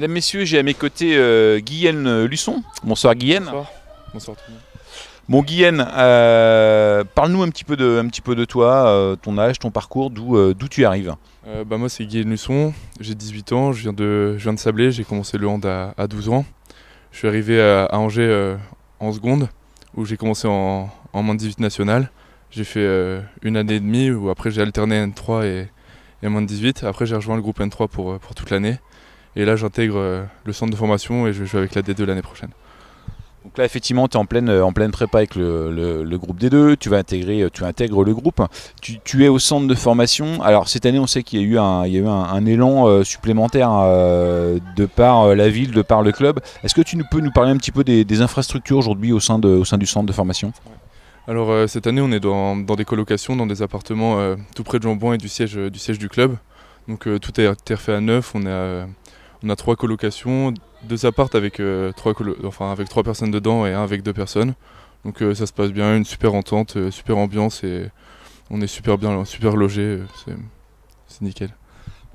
Mesdames, Messieurs, j'ai à mes côtés euh, euh Luçon. Bonsoir Guyenne. Bonsoir. Bonsoir tout le monde. Bon Guyenne, euh, parle-nous un, petit peu de, un petit peu de toi, euh, ton âge, ton parcours, d'où tu arrives. bah moi c'est Guyenne Luçon, j'ai 18 ans, je viens de, Sablé, j'ai commencé le hand à, 12 ans. Je suis arrivé à, Angers en seconde, où j'ai commencé en, en 18 national. J'ai fait une année et demie, où après j'ai alterné N3 et, et de 18. Après j'ai rejoint le groupe N3 pour, pour toute l'année. Et là, j'intègre euh, le centre de formation et je joue avec la D2 l'année prochaine. Donc là, effectivement, tu es en pleine, euh, en pleine prépa avec le, le, groupe D2, tu vas intégrer, euh, tu intègres le groupe, tu, tu, es au centre de formation. Alors cette année, on sait qu'il y a eu un, il y a eu un, élan supplémentaire de par la ville, de par le club. Est-ce que tu nous, peux nous parler un petit peu des, infrastructures aujourd'hui au, sein au sein du centre de formation Alors cette année, on est dans, dans, des colocations, dans des appartements tout près de Jambon et du siège, du siège du club. Donc tout est refait à neuf, on a on a trois colocations, deux appartes avec, euh, trois trois enfin, avec trois personnes dedans et un avec deux personnes. Donc euh, ça se passe bien, une super entente, euh, super ambiance et on est super bien, super logé, c'est nickel.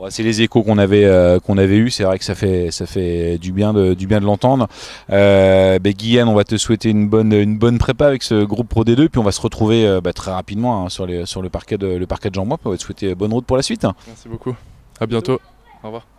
c'est les échos qu'on avait eus, qu'on avait eu. C'est vrai que ça fait ça fait du bien de du bien de l'entendre. Euh, ben, Guyane, on va te souhaiter une bonne une bonne prépa avec ce groupe Pro D2, puis on va se retrouver ben, très rapidement hein, sur les sur le parquet de le parquet de Jean-Moi. On va te souhaiter bonne route pour la suite. Merci beaucoup. À bientôt. Au revoir.